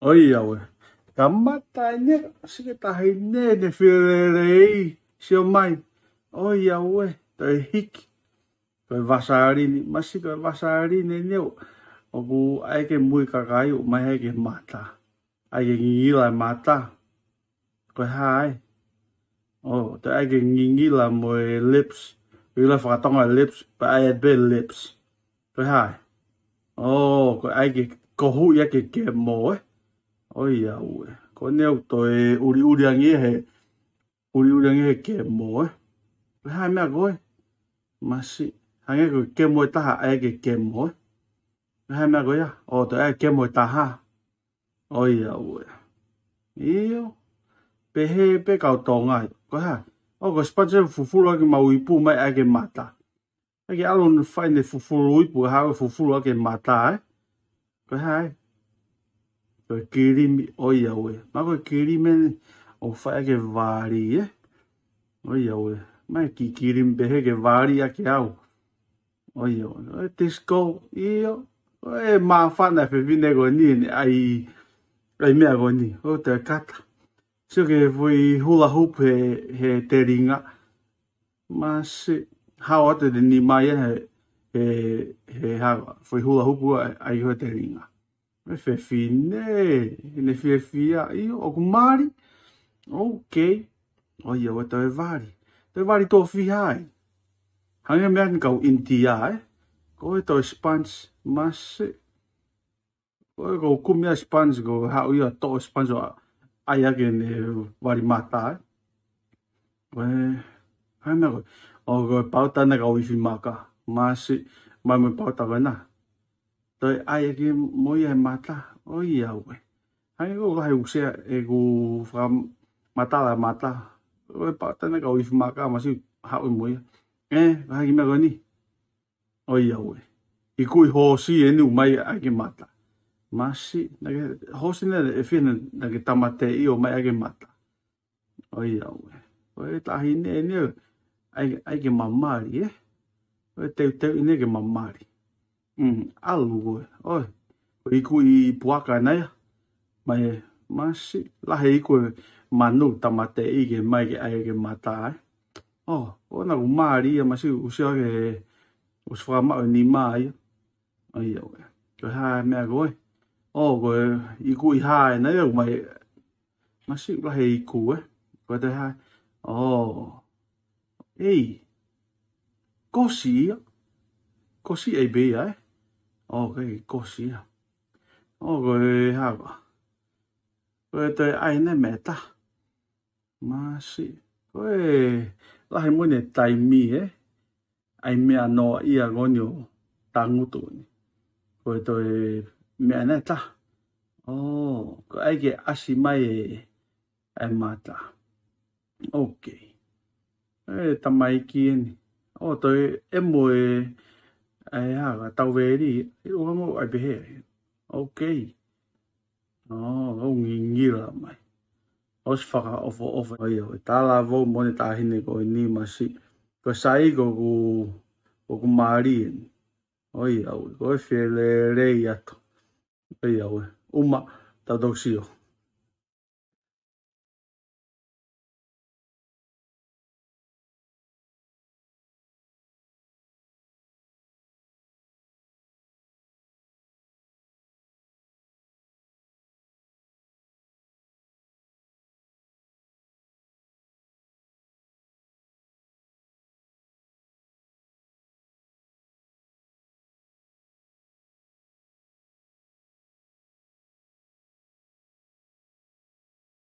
Oiawe, kamatane siketahine ne whirerei sio mai. Oiawe, toi hiki. Toi vasarini, masi toi vasarini neo. Oku aike mui kakai o mai aike mata. Aike ngingi lai mata. Toi hai. Oh, toi aike ngingi lai moe lips. Ui lai whakatonga lips, pa ai be lips. Toi hai. Oh, cái aike kohu ia ke ke mo eh oi ya we ko ne to e uri uri angi he uri uri angi he ke mo e we ha me go e masi angi ko ke mo ta ha e ke ke mo e hai mẹ me go ya o to e ke ta ha oi ya we io pe he pe ka to nga ko ha o ko spa je fu fu lo ke ma ui pu mai ta ke mata e ke alon fai phụ phụ lo ui bù ha phụ phụ lo ke mata e ko ha Pe kirimi o iaue. Ma koe kirimi o whae ke wāri e. Eh? O iaue. Ma ki kirimi pehe ke wāri a ke au. O iaue. O e tisko iyo. O e mā whana pe vine go ni ne ai. Ai mea go ni. O te kata. Sio ke fui hula hup he, he te ringa. Ma si. Hau ate te ni mai e he, he, he hawa. Fui hula hupu ai, ai ho te ringa. mefefine nefiafia io e okumari ok oia ua toe vari toe vari tofiha ai hange mea ni kau intia eh? e koe toe spans mase koe kou kumi a spans ko hau ia to'o spans o ai ake ne vari mata e koe hange mea koe o koe pautana kau ifi maka mase mai mai pautaka na Toi ai ake moi e mata, oi au e. Hai ngō lai usea e gu whaka mata la mata. Oe pa tēne ka uifu maka amasi hau e moi. E, kaha ki mea gani? Oi au e. I kui hōsi e ni umai ake mata. Masi, nage, hōsi ne e whina nage tamate i o mai a ake mata. Oi au e. Oe tahi ne e ni au. Aike mamari e. Oe teuteu i i ne ke mamari. Eh? Mm, alu oi. O iku i mà nei. Mai masi la hei ku manu tamate i cái mai cái ai ke mata. Oh, ona u mari mà si u sia ke u sfra ma ni mai. Ai o. rồi. ha me goi. O ko iku i ha nei u mai. Masi la hei ku e. Ko te ha. Oh. Ei. Kosi. Kosi Có gì ai. Eh? 哦，cái cố sĩ à, oh rồi hả quá, rồi ai nè mẹ ta, mà sĩ, rồi là hai mươi nè tài mi ai mẹ nó ia gọi nhau, tăng ngũ tuổi, rồi tới mẹ nè ta, oh, cái ai cái asimai em mà ta, ok, ê, tầm mai kia, oh tới em mồi ấy hả tàu về đi uống ngộ ai về ok nó ông nghĩ nghĩ là mày os faka of of ai oi ta la vo moni ta hine ko ni masi ko sai ko ku ko ku mari oi au ko fele re ya to oi au uma ta doxio